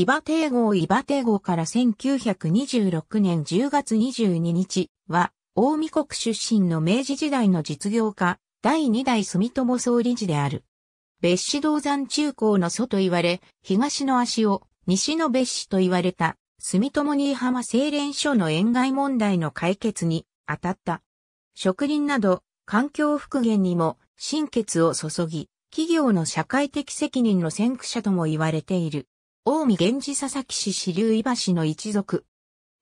伊庭帝号伊庭帝号から1926年10月22日は、大見国出身の明治時代の実業家、第2代住友総理事である。別紙銅山中高の祖と言われ、東の足を西の別紙と言われた、住友新居浜清廉所の塩害問題の解決に当たった。植林など、環境復元にも心血を注ぎ、企業の社会的責任の先駆者とも言われている。近江源氏佐々木氏支流井橋の一族。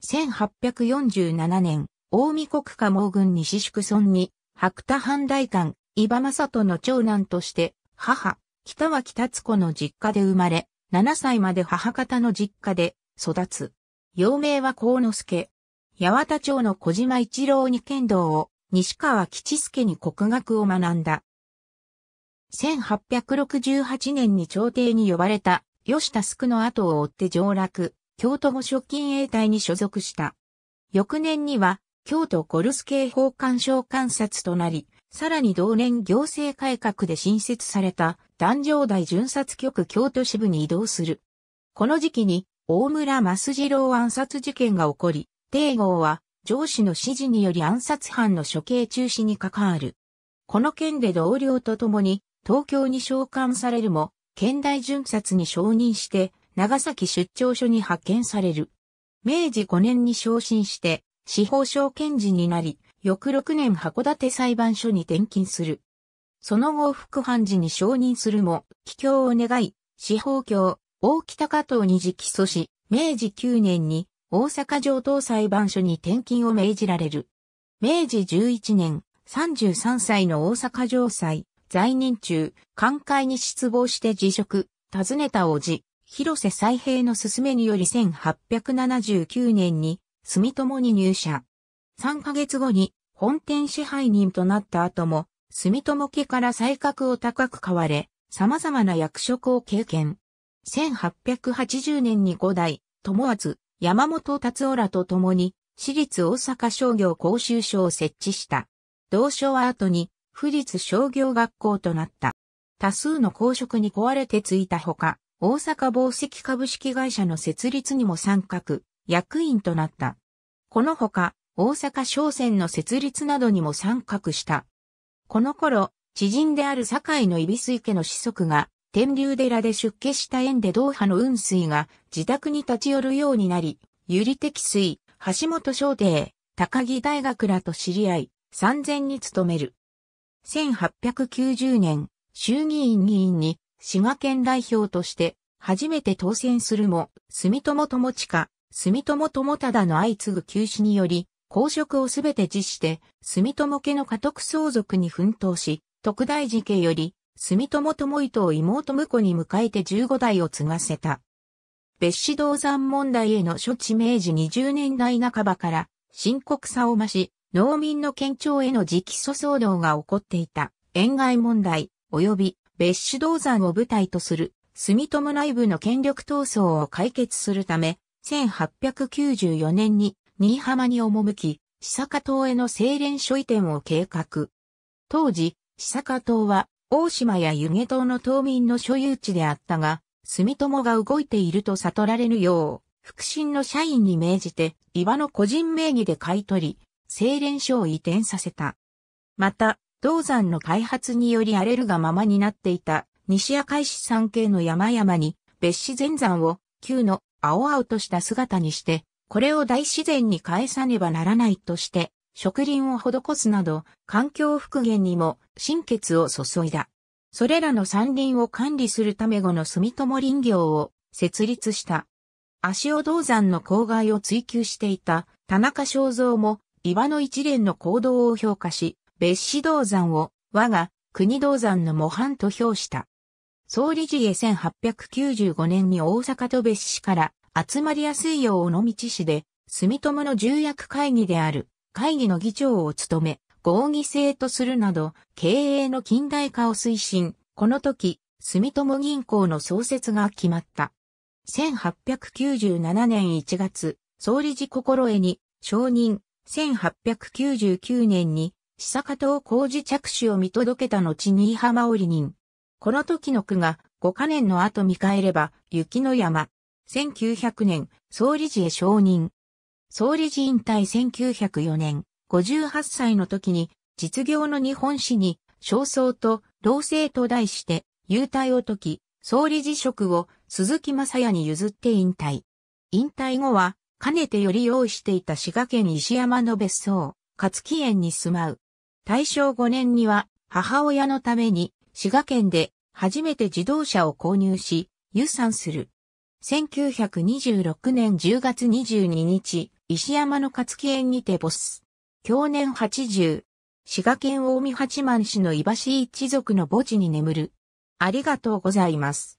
1847年、近江国家毛軍西宿村に、白田藩大官、伊場正人の長男として、母、北脇達子の実家で生まれ、7歳まで母方の実家で育つ。幼名は幸之助。八幡町の小島一郎に剣道を、西川吉助に国学を学んだ。1868年に朝廷に呼ばれた吉田宿の後を追って上洛、京都御所近衛隊に所属した。翌年には、京都ゴルス警報官省監察となり、さらに同年行政改革で新設された、壇上台巡察局京都支部に移動する。この時期に、大村益次郎暗殺事件が起こり、帝号は、上司の指示により暗殺犯の処刑中止に関わる。この件で同僚と共に、東京に召喚されるも、県大巡察に承認して、長崎出張所に派遣される。明治5年に昇進して、司法省検事になり、翌6年函館裁判所に転勤する。その後副判事に承認するも、帰郷を願い、司法卿、大北加藤に直訴し、明治9年に大阪上等裁判所に転勤を命じられる。明治11年、33歳の大阪上裁、在任中、官会に失望して辞職、訪ねた叔父、広瀬再平の勧めにより1879年に、住友に入社。3ヶ月後に、本店支配人となった後も、住友家から才覚を高く買われ、様々な役職を経験。1880年に五代、友厚、山本達夫らと共に、私立大阪商業講習所を設置した。同書は後に、府立商業学校となった。多数の公職に壊れてついたほか、大阪紡績株式会社の設立にも参画、役員となった。このほか、大阪商船の設立などにも参画した。この頃、知人である堺の伊比水家の子息が、天竜寺で出家した縁で同派の雲水が自宅に立ち寄るようになり、ゆり的水、橋本商店、高木大学らと知り合い、三千に勤める。1890年、衆議院議員に滋賀県代表として初めて当選するも、住友友近、住友友忠の相次ぐ休止により、公職をすべて辞して、住友家の家督相続に奮闘し、特大寺家より、住友友糸を妹婿に迎えて15代を継がせた。別子銅山問題への処置明治20年代半ばから深刻さを増し、農民の県庁への直訴騒動が起こっていた、沿外問題、及び別種銅山を舞台とする、住友内部の権力闘争を解決するため、1894年に新居浜に赴き、久坂島への精錬所移転を計画。当時、久坂島は大島や湯江島の島民の所有地であったが、住友が動いていると悟られぬよう、福神の社員に命じて、岩の個人名義で買い取り、精錬所を移転させた。また、銅山の開発により荒れるがままになっていた西赤石山系の山々に別紙全山を旧の青々とした姿にして、これを大自然に返さねばならないとして、植林を施すなど、環境復元にも心血を注いだ。それらの山林を管理するため後の住友林業を設立した。足尾銅山の郊外を追求していた田中正造も岩の一連の行動を評価し、別紙銅山を我が国銅山の模範と評した。総理事へ1895年に大阪と別紙から集まりやすいよう尾道市で住友の重役会議である会議の議長を務め、合議制とするなど経営の近代化を推進。この時、住友銀行の創設が決まった。1897年1月、総理事心得に承認、1899年に、久方を工事着手を見届けた後新浜織人。この時の句が、5カ年の後見返れば、雪の山。1900年、総理寺へ承認。総理寺引退1904年、58歳の時に、実業の日本史に、焦燥と、同性と題して、優待を解き、総理辞職を鈴木正也に譲って引退。引退後は、かねてより用意していた滋賀県石山の別荘、勝木園に住まう。大正5年には母親のために滋賀県で初めて自動車を購入し、輸産する。1926年10月22日、石山の勝木園にてボス。去年80。滋賀県大見八幡市の伊橋一族の墓地に眠る。ありがとうございます。